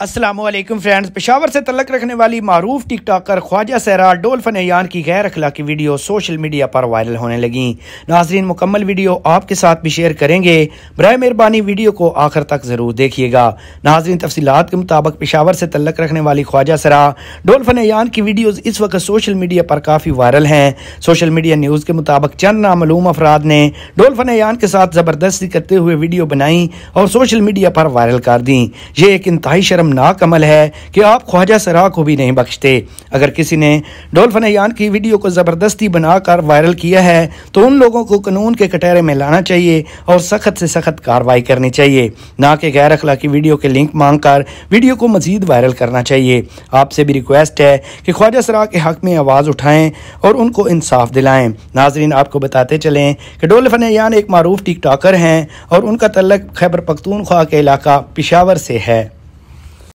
Aslam friends Peshawar से तलक रखने वाली मरूफ टिक टॉकर ख्वाजा सहरा डोल फनयान की गैर अखला की वीडियो सोशल मीडिया पर वायरल होने लगी नाजरीन मुकम्मल वीडियो आपके साथ भी शेयर करेंगे बर मेहरबानी वीडियो को आखिर तक ज़रूर देखिएगा नाजरीन तफसीत के मुताबिक पेशावर से तलक रखने वाली ख्वाजा सरा डोल फनयान की वीडियोज़ इस वक्त सोशल मीडिया पर काफ़ी वायरल हैं सोशल मीडिया न्यूज़ के मुताबिक चंद नामूम अफराद ने डोल फनयान के साथ ज़बरदस्ती करते हुए वीडियो बनाई और सोशल मीडिया पर वायरल कर दी ये एक इंतहाई शर्म शर्मनाक अमल है कि आप ख्वाजा सरा को भी नहीं बख्शते अगर किसी ने डोल्फन यान की वीडियो को ज़बरदस्ती बनाकर वायरल किया है तो उन लोगों को कानून के कटहरे में लाना चाहिए और सख्त से सख्त कार्रवाई करनी चाहिए ना कि गैर अखलाकी वीडियो के लिंक मांग कर वीडियो को मजीद वायरल करना चाहिए आपसे भी रिक्वेस्ट है कि ख्वाजा सरा के हक में आवाज़ उठाएँ और उनको इंसाफ दिलाएँ नाजरीन आपको बताते चलें कि डोल्फन यान एक मरूफ टिक टॉकर हैं और उनका तलक खैबर पख्तूनख्वा के इलाका पिशावर से है